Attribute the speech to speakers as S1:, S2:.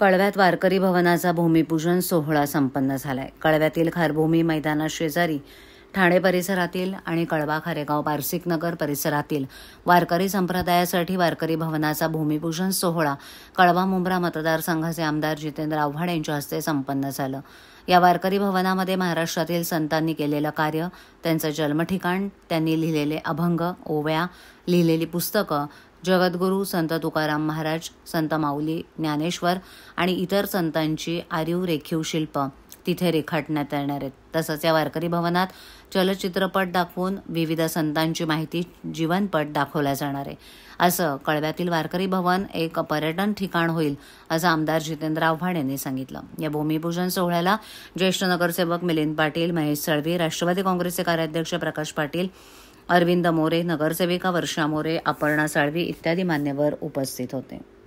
S1: कळव्यात वारकरी भवनाचा भूमिपूजन सोहळा संपन्न झालाय कळव्यातील खारभूमी शेजारी ठाणे परिसरातील आणि कळवा खारेगाव पारसिक नगर परिसरातील वारकरी संप्रदायासाठी वारकरी भवनाचा भूमिपूजन सोहळा कळवा मुंब्रा मतदारसंघाचे आमदार जितेंद्र आव्हाड यांच्या हस्ते संपन्न झालं या वारकरी भवनामध्ये महाराष्ट्रातील संतांनी केलेलं कार्य त्यांचं जन्मठिकाण त्यांनी लिहिलेले अभंग ओव्या लिहिलेली पुस्तकं जगद्गुरू संत तुकाराम महाराज संत माऊली ज्ञानेश्वर आणि इतर संतांची आरीव रेखीव शिल्प तिथे रेखाटण्यात येणार आहेत तसंच या वारकरी भवनात चलचित्रपट दाखवून विविध संतांची माहिती जीवनपट दाखवला जाणार आहे असं कळव्यातील वारकरी भवन एक पर्यटन ठिकाण होईल असं आमदार जितेंद्र आव्हाड यांनी सांगितलं या भूमिपूजन सोहळ्याला ज्येष्ठ नगरसेवक मिलिंद पाटील महेश सळवी राष्ट्रवादी काँग्रेसचे कार्याध्यक्ष प्रकाश पाटील अरविंद मोरे नगरसेविका वर्षा मोरे अपर्णा साळवी इत्यादी मान्यवर उपस्थित होते